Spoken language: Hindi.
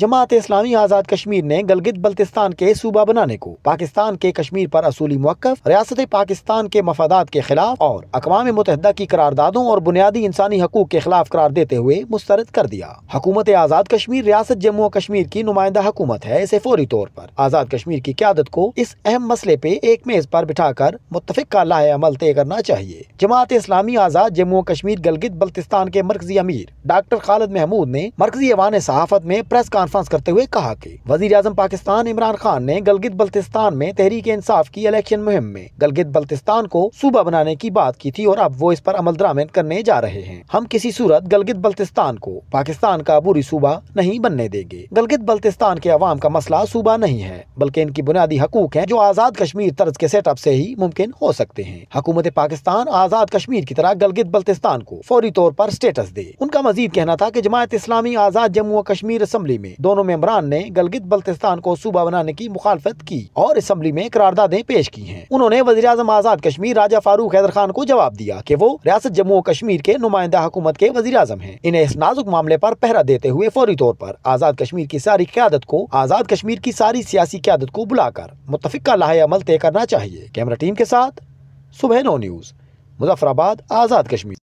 जमात इस्लामी आज़ाद कश्मीर ने गलगित बल्तिस्तान के सूबा बनाने को पाकिस्तान के कश्मीर पर असूली मौकफ रियासत पाकिस्तान के मफादात के खिलाफ और अकवा मुतहदा की करारदादों और बुनियादी इंसानी हकूक के खिलाफ करार देते हुए मुस्तरद कर दिया हुकूमत आज़ाद कश्मीर रियासत जम्मू और कश्मीर की नुमाइंदा हुकूमत है इसे फौरी तौर पर आज़ाद कश्मीर की क्यादत को इस अहम मसले पे एक मेज पर बिठा कर मुतफिक का लाह अमल तय करना चाहिए जमात इस्लामी आज़ाद जम्मू कश्मीर गलगित बल्तिस्तान के मरकजी अमीर डॉक्टर खालद महमूद ने मरकजी एवान सहाफत में प्रेस कॉन्फ्रेंस कॉन्फ्रेंस करते हुए कहा कि वजीर अजम पाकिस्तान इमरान खान ने गलगित बल्तिस्तान में तहरीक इंसाफ की इलेक्शन मुहिम में गलगित बल्तिस्तान को सूबा बनाने की बात की थी और अब वो इस पर अमल दरामद करने जा रहे हैं हम किसी सूरत गलगित बल्तिस्तान को पाकिस्तान का बुरी सूबा नहीं बनने देंगे गलगित बल्तिस्तान के अवाम का मसला सूबा नहीं है बल्कि इनकी बुनियादी हकूक है जो आजाद कश्मीर तर्ज के सेटअप से ही मुमकिन हो सकते हैं हुकूमत पाकिस्तान आजाद कश्मीर की तरह गलगित बल्तिस्तान को फौरी तौर पर स्टेटस दे उनका मजीद कहना था की जमायत इस्लामी आजाद जम्मू कश्मीर असम्बली में दोनों मेम्बरान ने गलगित बल्तिस्तान को सूबा बनाने की मुखालफत की और असम्बली में करारदादे पेश की हैं उन्होंने वजी अजम आजाद कश्मीर राजा फारूक हैदर खान को जवाब दिया की वो रियासत जम्मू कश्मीर के नुमाइंदा हुकूमत के वजी अजम है इन्हें इस नाजुक मामले आरोप पहरा देते हुए फौरी तौर आरोप आजाद कश्मीर की सारी क्यादत को आजाद कश्मीर की सारी सियासी क्यादत को बुलाकर मुतफिक का लाहे अमल तय करना चाहिए कैमरा टीम के साथ सुबह नो न्यूज़ मुजफ्फराबाद आज़ाद कश्मीर